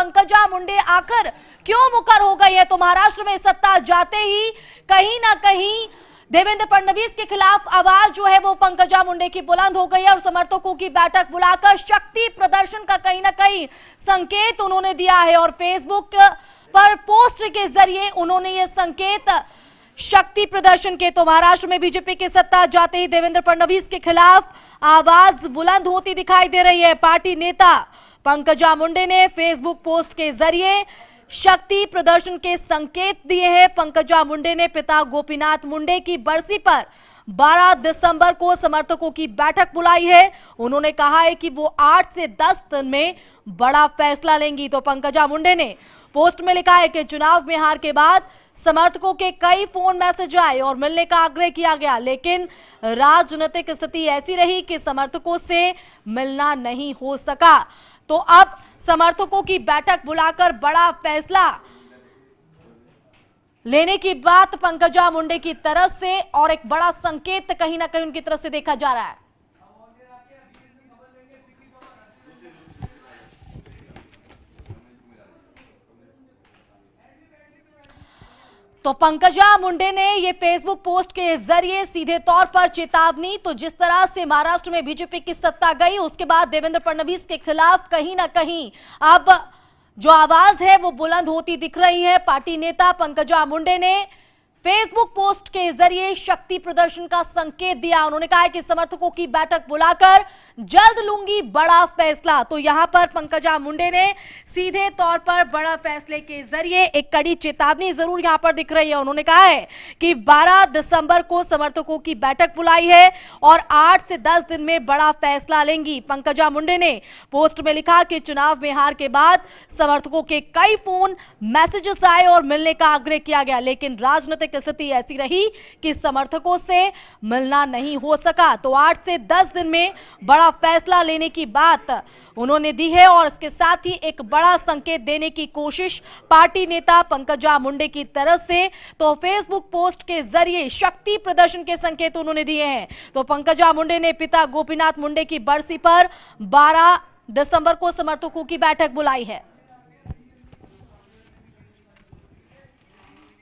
पंकजा मुंडे आकर क्यों मुकर हो गई है तो महाराष्ट्र में सत्ता जाते ही कहीं ना कहीं देवेंद्र फडणवीस के खिलाफ आवाज जो है वो पंकजा मुंडे की बुलंद हो गई है और समर्थकों की बैठक बुलाकर शक्ति प्रदर्शन का कहीं ना कहीं संकेत उन्होंने दिया है और फेसबुक पर पोस्ट के जरिए उन्होंने ये संकेत शक्ति प्रदर्शन के तो महाराष्ट्र में बीजेपी के सत्ता जाते ही देवेंद्र फडणवीस के खिलाफ आवाज बुलंद होती दिखाई दे रही है पार्टी नेता पंकजा मुंडे ने फेसबुक पोस्ट के जरिए शक्ति प्रदर्शन के संकेत दिए हैं पंकजा मुंडे ने पिता गोपीनाथ मुंडे की बरसी पर 12 दिसंबर को समर्थकों की बैठक बुलाई है उन्होंने कहा है कि वो 8 से 10 दिन में बड़ा फैसला लेंगी तो पंकजा मुंडे ने पोस्ट में लिखा है कि चुनाव में हार के बाद समर्थकों के कई फोन मैसेज आए और मिलने का आग्रह किया गया लेकिन राजनीतिक स्थिति ऐसी रही कि समर्थकों से मिलना नहीं हो सका तो अब समर्थकों की बैठक बुलाकर बड़ा फैसला लेने की बात पंकजा मुंडे की तरफ से और एक बड़ा संकेत कहीं ना कहीं उनकी तरफ से देखा जा रहा है तो पंकजा मुंडे ने ये फेसबुक पोस्ट के जरिए सीधे तौर पर चेतावनी तो जिस तरह से महाराष्ट्र में बीजेपी की सत्ता गई उसके बाद देवेंद्र फडणवीस के खिलाफ कहीं ना कहीं अब जो आवाज है वो बुलंद होती दिख रही है पार्टी नेता पंकजा मुंडे ने फेसबुक पोस्ट के जरिए शक्ति प्रदर्शन का संकेत दिया उन्होंने कहा है कि समर्थकों की बैठक बुलाकर जल्द लूंगी बड़ा फैसला तो यहां पर पंकजा मुंडे ने सीधे तौर पर बड़ा फैसले के जरिए एक कड़ी चेतावनी जरूर यहां पर दिख रही है उन्होंने कहा है कि 12 दिसंबर को समर्थकों की बैठक बुलाई है और आठ से दस दिन में बड़ा फैसला लेंगी पंकजा मुंडे ने पोस्ट में लिखा कि चुनाव में हार के बाद समर्थकों के कई फोन मैसेजेस आए और मिलने का आग्रह किया गया लेकिन राजनीतिक तक स्थिति ऐसी रही कि समर्थकों से मिलना नहीं हो सका तो आठ से दस दिन में बड़ा फैसला लेने की बात उन्होंने दी है और इसके साथ ही एक बड़ा संकेत देने की कोशिश पार्टी नेता पंकजा मुंडे की तरफ से तो फेसबुक पोस्ट के जरिए शक्ति प्रदर्शन के संकेत उन्होंने दिए हैं तो पंकजा मुंडे ने पिता गोपीनाथ मुंडे की बरसी पर 12 दिसंबर को समर्थकों की बैठक बुलाई है